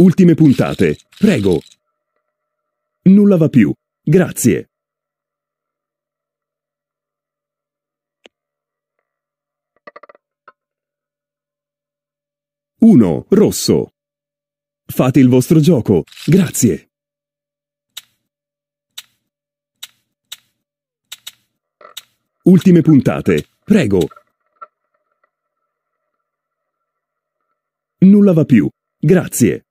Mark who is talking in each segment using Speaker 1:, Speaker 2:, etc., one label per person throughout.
Speaker 1: Ultime puntate. Prego. Nulla va più. Grazie. Uno. Rosso. Fate il vostro gioco. Grazie. Ultime puntate. Prego. Nulla va più. Grazie.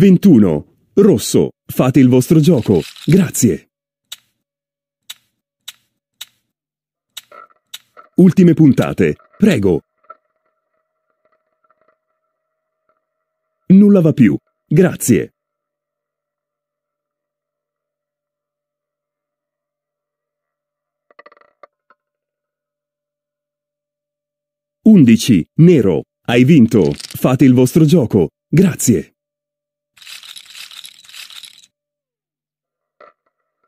Speaker 1: 21. Rosso. Fate il vostro gioco. Grazie. Ultime puntate. Prego. Nulla va più. Grazie. Undici. Nero. Hai vinto. Fate il vostro gioco. Grazie.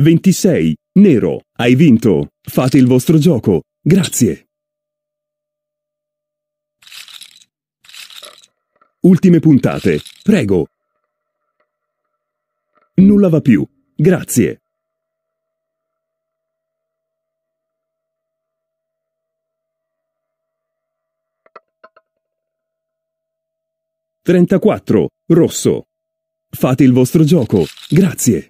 Speaker 1: 26. Nero. Hai vinto. Fate il vostro gioco. Grazie. Ultime puntate. Prego. Nulla va più. Grazie. Trentaquattro. Rosso. Fate il vostro gioco. Grazie.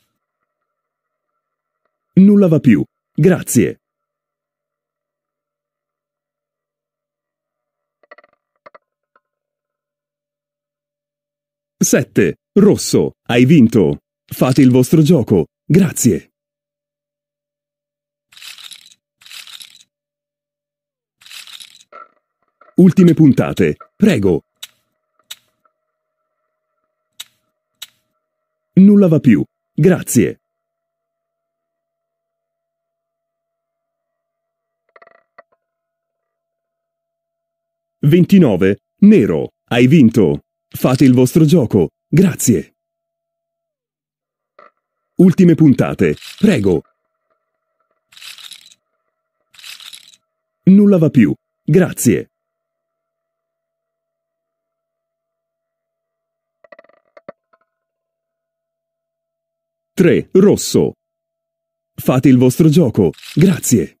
Speaker 1: Nulla va più. Grazie. Sette. Rosso. Hai vinto. Fate il vostro gioco. Grazie. Ultime puntate. Prego. Nulla va più. Grazie. 29. Nero. Hai vinto. Fate il vostro gioco. Grazie. Ultime puntate. Prego. Nulla va più. Grazie. Tre. Rosso. Fate il vostro gioco. Grazie.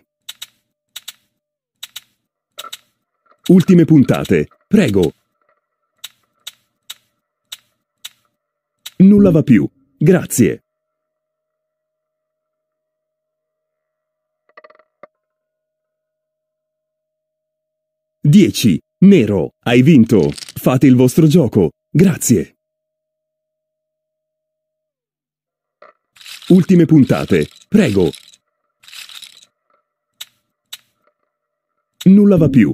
Speaker 1: Ultime puntate. Prego. Nulla va più. Grazie. Dieci. Nero, hai vinto. Fate il vostro gioco. Grazie. Ultime puntate. Prego. Nulla va più.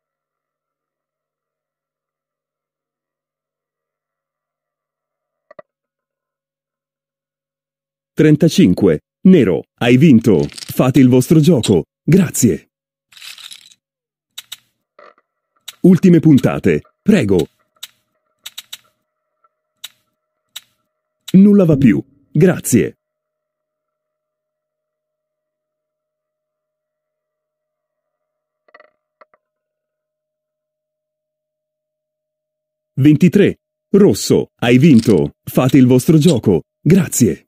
Speaker 1: 35. Nero, hai vinto. Fate il vostro gioco. Grazie. Ultime puntate. Prego. Nulla va più. Grazie. Ventitré. Rosso, hai vinto. Fate il vostro gioco. Grazie.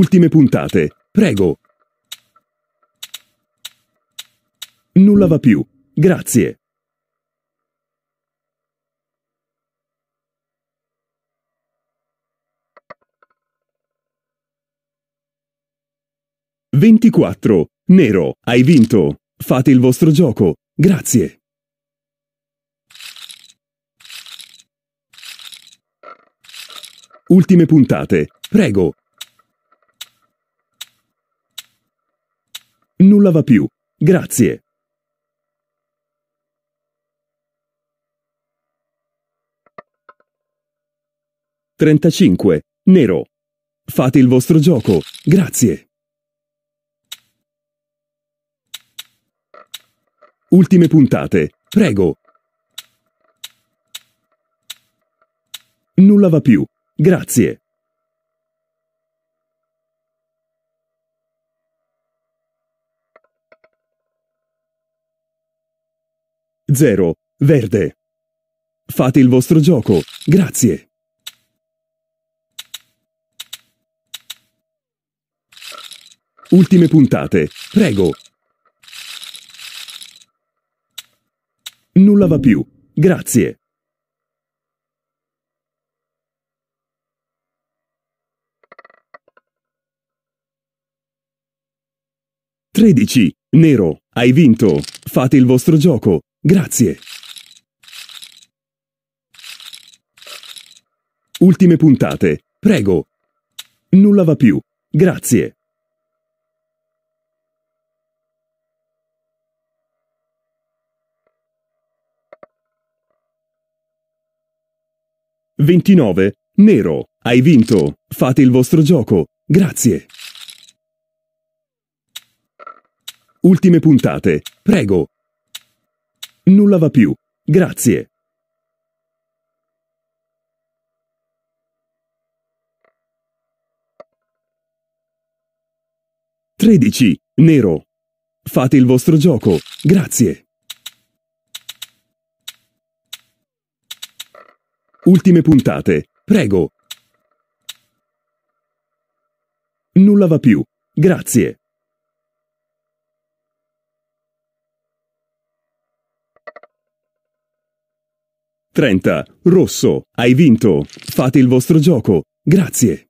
Speaker 1: Ultime puntate. Prego. Nulla va più. Grazie. Ventiquattro. Nero, hai vinto. Fate il vostro gioco. Grazie. Ultime puntate. Prego. Nulla va più. Grazie. Trentacinque. Nero. Fate il vostro gioco. Grazie. Ultime puntate. Prego. Nulla va più. Grazie. 0, verde. Fate il vostro gioco, grazie. Ultime puntate, prego. Nulla va più, grazie. Tredici, nero, hai vinto. Fate il vostro gioco. Grazie. Ultime puntate. Prego. Nulla va più. Grazie. Ventinove. Nero. Hai vinto. Fate il vostro gioco. Grazie. Ultime puntate. Prego. Nulla va più. Grazie. Tredici. Nero. Fate il vostro gioco. Grazie. Ultime puntate. Prego. Nulla va più. Grazie. 30. Rosso. Hai vinto. Fate il vostro gioco. Grazie.